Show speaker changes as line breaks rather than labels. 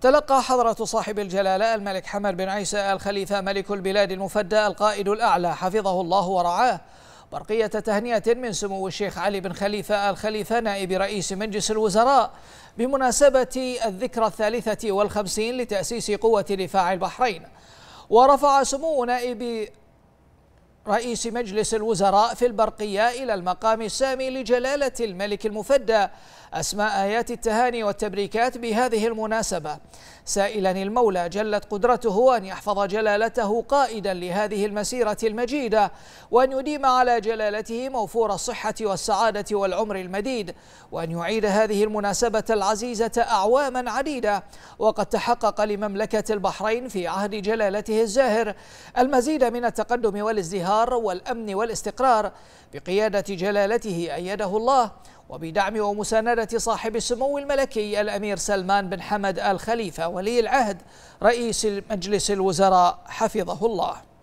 تلقى حضرة صاحب الجلالة الملك حمد بن عيسى الخليفة ملك البلاد المفدى القائد الأعلى حفظه الله ورعاه برقية تهنئة من سمو الشيخ علي بن خليفة الخليفة نائب رئيس مجلس الوزراء بمناسبة الذكرى الثالثة والخمسين لتأسيس قوة دفاع البحرين ورفع سمو نائب رئيس مجلس الوزراء في البرقية إلى المقام السامي لجلالة الملك المفدى أسماء آيات التهاني والتبريكات بهذه المناسبة سائلا المولى جلت قدرته أن يحفظ جلالته قائدا لهذه المسيرة المجيدة وأن يديم على جلالته موفور الصحة والسعادة والعمر المديد وأن يعيد هذه المناسبة العزيزة أعواما عديدة وقد تحقق لمملكة البحرين في عهد جلالته الزاهر المزيد من التقدم والازدهار القرار والأمن والاستقرار بقيادة جلالته أيده الله وبدعم ومساندة صاحب السمو الملكي الأمير سلمان بن حمد آل خليفة ولي العهد رئيس مجلس الوزراء حفظه الله